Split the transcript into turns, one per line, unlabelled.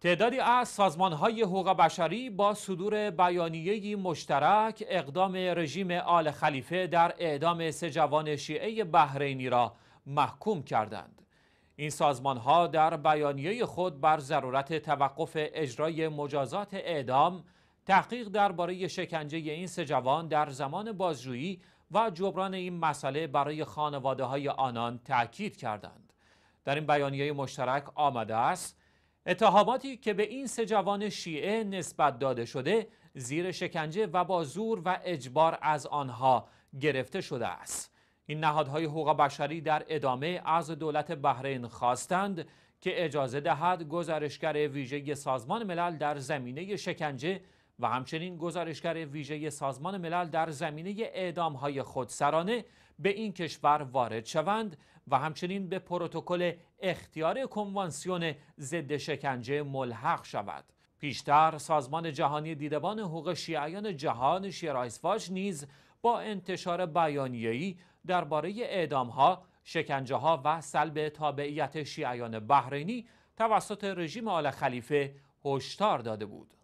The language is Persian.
تعدادی از سازمان های حقوق بشری با صدور بیانیه مشترک اقدام رژیم آل خلیفه در اعدام سه جوان شیعه بحرینی را محکوم کردند. این سازمان ها در بیانیه خود بر ضرورت توقف اجرای مجازات اعدام، تحقیق درباره شکنجه این سه جوان در زمان بازجویی و جبران این مسئله برای خانواده های آنان تاکید کردند. در این بیانیه مشترک آمده است اتهاماتی که به این سه جوان شیعه نسبت داده شده زیر شکنجه و با زور و اجبار از آنها گرفته شده است این نهادهای حقوق بشری در ادامه از دولت بحرین خواستند که اجازه دهد گزارشگر ویژه سازمان ملل در زمینه شکنجه و همچنین گزارشگر ویژه سازمان ملل در زمینه های خودسرانه به این کشور وارد شوند و همچنین به پروتکل اختیار کنوانسیون ضد شکنجه ملحق شود. پیشتر سازمان جهانی دیدبان حقوق شیعیان جهان شیرایسواش نیز با انتشار بیانیه‌ای درباره اعدامها، شکنجه ها و سلب تابعیت شیعیان بحرینی توسط رژیم آل خلیفه هشدار داده بود.